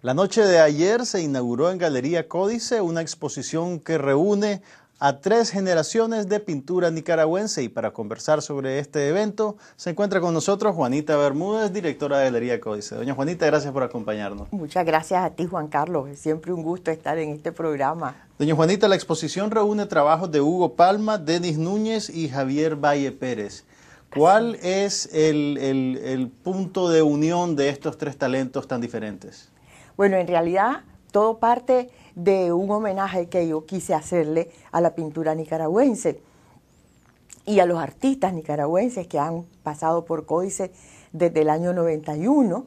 La noche de ayer se inauguró en Galería Códice una exposición que reúne a tres generaciones de pintura nicaragüense y para conversar sobre este evento se encuentra con nosotros Juanita Bermúdez, directora de Galería Códice. Doña Juanita, gracias por acompañarnos. Muchas gracias a ti Juan Carlos, es siempre un gusto estar en este programa. Doña Juanita, la exposición reúne trabajos de Hugo Palma, Denis Núñez y Javier Valle Pérez. ¿Cuál es el, el punto de unión de estos tres talentos tan diferentes? Bueno, en realidad todo parte de un homenaje que yo quise hacerle a la pintura nicaragüense y a los artistas nicaragüenses que han pasado por Códice desde el año 91.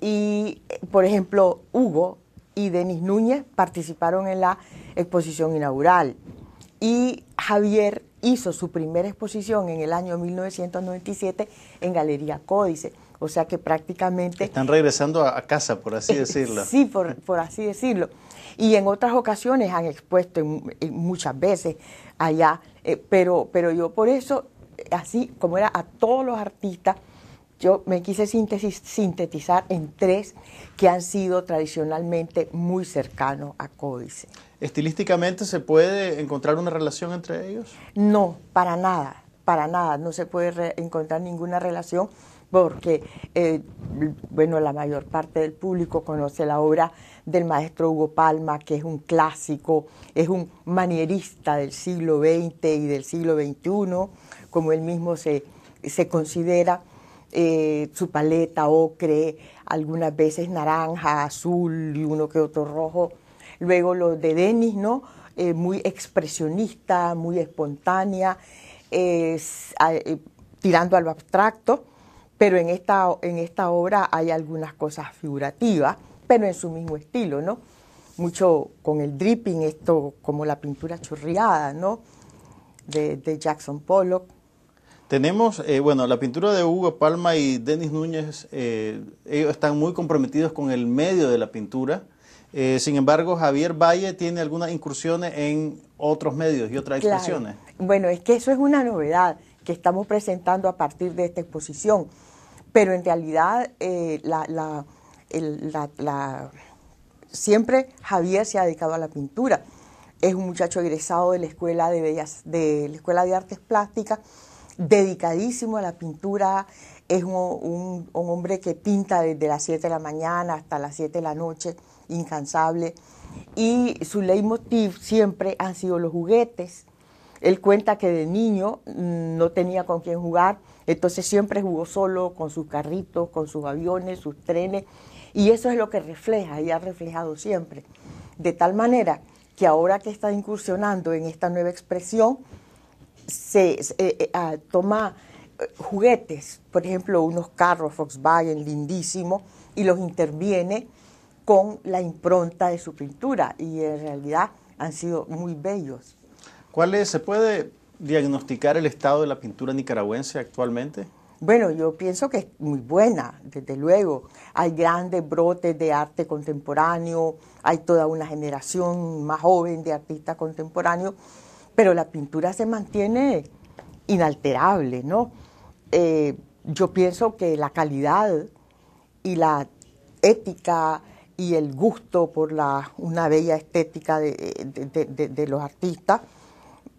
Y, por ejemplo, Hugo y Denis Núñez participaron en la exposición inaugural. Y Javier hizo su primera exposición en el año 1997 en Galería Códice. O sea que prácticamente... Están regresando a, casa, por así decirlo. sí, por, así decirlo. Y en otras ocasiones han expuesto muchas veces allá, eh, pero, pero yo por eso, así como era a todos los artistas, yo me quise sintetizar en tres que han sido tradicionalmente muy cercanos a Códice. ¿Estilísticamente se puede encontrar una relación entre ellos? No, para nada para nada, no se puede encontrar ninguna relación porque, eh, bueno, la mayor parte del público conoce la obra del maestro Hugo Palma, que es un clásico, es un manierista del siglo XX y del siglo XXI, como él mismo se, se considera, eh, su paleta ocre, algunas veces naranja, azul y uno que otro rojo. Luego los de Denis, ¿no? Eh, muy expresionista, muy espontánea es, eh, tirando al abstracto, pero en esta, en esta obra hay algunas cosas figurativas, pero en su mismo estilo, ¿no? Mucho con el dripping, esto como la pintura chorreada, ¿no? De, Jackson Pollock. Tenemos, eh, bueno, la pintura de Hugo Palma y Denis Núñez, eh, ellos están muy comprometidos con el medio de la pintura. sin embargo, Javier Valle tiene algunas incursiones en otros medios y otras expresiones. Bueno, es que eso es una novedad que estamos presentando a partir de esta exposición, pero en realidad eh, siempre Javier se ha dedicado a la pintura. Es un muchacho egresado de la Escuela de, de, la escuela de Artes Plásticas, dedicadísimo a la pintura, es un, un hombre que pinta desde las 7 de la mañana hasta las 7 de la noche, incansable. Y su leitmotiv siempre han sido los juguetes, él cuenta que de niño mm, no tenía con quién jugar, entonces siempre jugó solo con sus carritos, con sus aviones, sus trenes, y eso es lo que refleja y ha reflejado siempre. De tal manera que ahora que está incursionando en esta nueva expresión, se, eh, eh, ah, toma eh, juguetes, por ejemplo, unos carros Volkswagen lindísimos, y los interviene con la impronta de su pintura, y en realidad han sido muy bellos. ¿Cuál se puede diagnosticar el estado de la pintura nicaragüense actualmente? Bueno, yo pienso que es muy buena, desde luego. Hay grandes brotes de arte contemporáneo, hay toda una generación más joven de artistas contemporáneos, pero la pintura se mantiene inalterable, ¿no? Eh, yo pienso que la calidad y la ética y el gusto por la, una bella estética de los artistas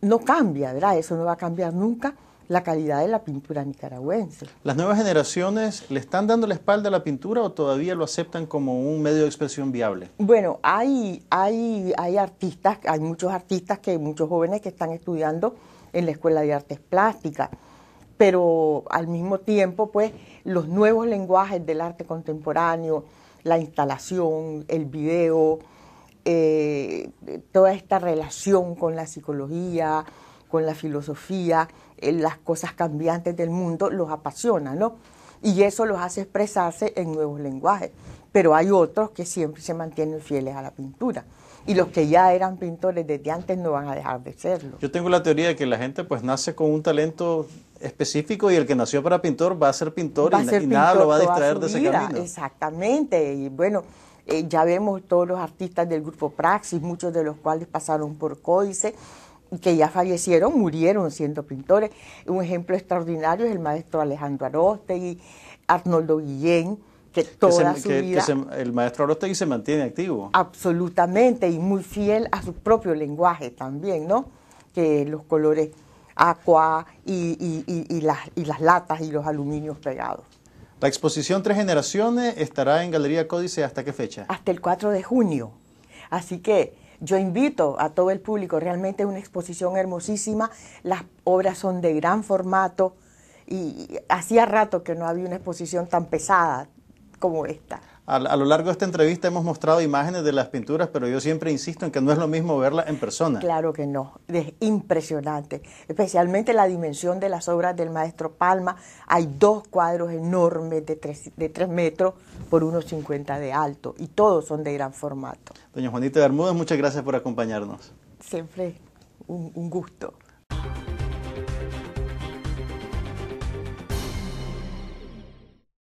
no cambia, ¿verdad? Eso no va a cambiar nunca la calidad de la pintura nicaragüense. ¿Las nuevas generaciones le están dando la espalda a la pintura o todavía lo aceptan como un medio de expresión viable? Bueno, hay, hay, hay artistas, hay muchos artistas, que muchos jóvenes que están estudiando en la Escuela de Artes Plásticas, pero al mismo tiempo, pues, los nuevos lenguajes del arte contemporáneo, la instalación, el video, eh, toda esta relación con la psicología, con la filosofía, eh, las cosas cambiantes del mundo, los apasiona, ¿no? Y eso los hace expresarse en nuevos lenguajes. Pero hay otros que siempre se mantienen fieles a la pintura. Y los que ya eran pintores desde antes no van a dejar de serlo. Yo tengo la teoría de que la gente pues nace con un talento específico y el que nació para pintor va a ser pintor, y, nada lo va a distraer de ese camino. Exactamente. Y bueno, eh, ya vemos todos los artistas del grupo Praxis, muchos de los cuales pasaron por Códice que ya fallecieron, murieron siendo pintores. Un ejemplo extraordinario es el maestro Alejandro Arostegui, Arnoldo Guillén, que toda su el maestro Arostegui se mantiene activo. Absolutamente, y muy fiel a su propio lenguaje también, ¿no? Que los colores aqua y, las latas y los aluminios pegados. La exposición Tres Generaciones estará en Galería Códice hasta qué fecha? Hasta el 4 de junio. Así que yo invito a todo el público, realmente una exposición hermosísima, las obras son de gran formato y hacía rato que no había una exposición tan pesada como esta a, lo largo de esta entrevista hemos mostrado imágenes de las pinturas, pero yo siempre insisto en que no es lo mismo verlas en persona. Claro que no, es impresionante, especialmente la dimensión de las obras del maestro Palma. Hay dos cuadros enormes de de tres metros por unos 1,50 de alto y todos son de gran formato. Doña Juanita Bermúdez, muchas gracias por acompañarnos. Siempre un gusto.